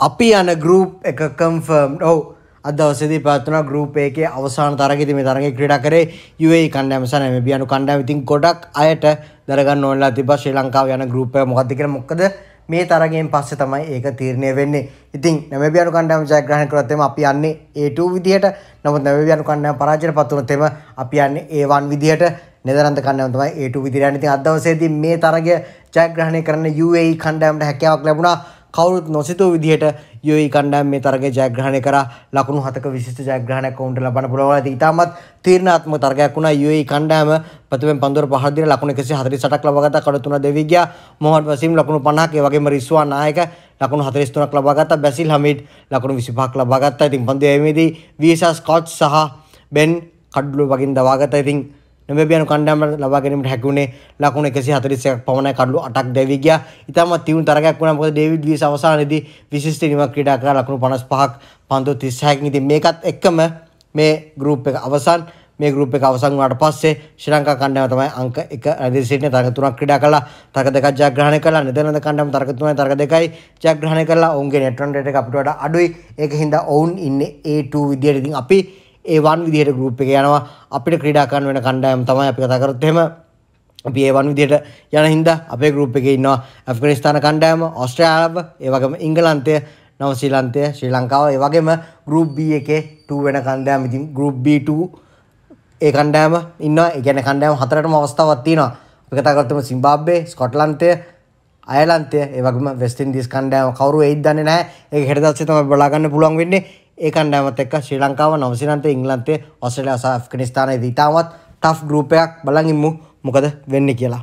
අපි යන ගරුප් එක කම්ෆර්ම් ඔව අදවසදි පත්වන ගරුප් එක අවසාන තරගෙති මේ තරගේ ක්‍රඩා කරේ යුඒ කණ්ඩෑමසන මේ බියනු කණ්ඩාවිතින් ගොඩක් අයට දරගන්න ඔල්ලා තිබ ශ්‍රී ලංකාව යන ගරුපය මොකක්දිකර මොක්කද මේ තරගෙන් පස්ස තමයි ඒක තීරණය වෙන්නේ ඉතින් නැමබියනු කණ්ඩෑම ජයග්‍රහණ කරොත්තෙම අපි යන්නේ ඒටූ විදිහට නමුත් නැමබියනු කණ්ඩෑම පරාජයට පත්වනොත්තෙම අපි යන්නේ ඒවන් විදිහට නෙදරන්ත කණ්ඩෑම තමයි ඒටූ විදිහට ඉතින් අදවසේදී මේ තරගය ජයග්‍රහණය කරන්න UAE කණ්ඩෑමට හැකියාවක් ලැබුණා කවුරුත් නොසිතූ විදිහට යුයි කණ්ඩායම් මේ තරගය ජයග්‍රහණය කරා ලකුණු හතක විශිෂ්ට ජයග්‍රහණයක් ඔවුන්ට ලබන්න පුළුවන්. ඒ ඉතාමත් තීරණාත්මක තරගයක් වුණා යුයි කණ්ඩායම ප්‍රථමයෙන් පන්දුර පහර දින ලකුණු 148ක් ලබාගත්තා. කඩ තුන දෙවි ගියා. මොහොමඩ් වසීම් ලකුණු 50ක් ඒ වගේම රිස්වාන් නායක ලකුණු 43ක් ලබාගත්තා. බැසිල් හමීඩ් ලකුණු 25ක් ලබාගත්තා. ඉතින් පන්දු යෑමේදී වීසා ස්කොට් සහ බෙන් කඩ්ලු වගින් දවාගත්තා. ඉතින් නොබැබියන් කණ්ඩායමට ලබා ගැනීමට හැකිුණේ ලකුණු 141ක් පමණයි කඩලු 8ක් දැවි ගියා. ඉතාමත් තියුණු තරගයක් වුණා. මොකද ඩේවිඩ් වීස් අවසානයේදී විශිෂ්ට නිමක් ක්‍රීඩා කරලා ලකුණු 55ක් පන්දු 36කින් ඉතින් මේකත් එක්කම මේ ගෲප් එක අවසන් මේ ගෲප් එක අවසන් වුණාට පස්සේ ශ්‍රී ලංකා කණ්ඩායම තමයි අංක 1 රැඳී සිටින තරග තුනක් ක්‍රීඩා කළා. තරග දෙකක් ජයග්‍රහණය කළා. නෙදර්ලන්ත කණ්ඩායම තරග තුනයි තරග දෙකයි ජයග්‍රහණය කළා. ඔවුන්ගේ net run rate එක අපිට වඩා අඩුයි. ඒකින්ද ඔවුන් ඉන්නේ A2 විදියට. ඉතින් අපි ඒ වන් විදිහට ගෲප් එක යනවා අපිට ක්‍රීඩා කරන්න වෙන කණ්ඩායම් තමයි අපි කතා කරොත් එහෙම අපි ඒ වන් විදිහට යන හින්දා අපේ ගෲප් එකේ ඉන්නවා ඇෆ්ගනිස්තාන කණ්ඩායම ඕස්ට්‍රේලියාව ඒ වගේම ඉංගලන්තය නවසීලන්තය ශ්‍රී ලංකාව ඒ වගේම ගෲප් B එකේ 2 වෙන කණ්ඩායම් ඉතින් ගෲප් B2 ඒ කණ්ඩායම ඉන්නවා ඒ කියන්නේ කණ්ඩායම හතරටම අවස්ථාවක් තියෙනවා අපි කතා කරතම සිම්බාබ්වේ ස්කොට්ලන්තය අයලන්තය ඒවගේම වෙස්ටින් දිස් කණ්ඩායම කවුරු එයිද දන්නේ නැහැ ඒක හෙට දවසේ තමයි බලාගන්න පුළුවන් වෙන්නේ ඒ කණ්ඩායමත් එක්ක ශ්‍රී ලංකාව නවසිලන්තේ ඉංගලන්තේ ඔස්ට්‍රේලියාව සහ ඇෆ්ගනිස්තානයේ ඉතාමත් ටෆ් ගෲපයක් බලන් ඉමු මොකද වෙන්නේ කියලා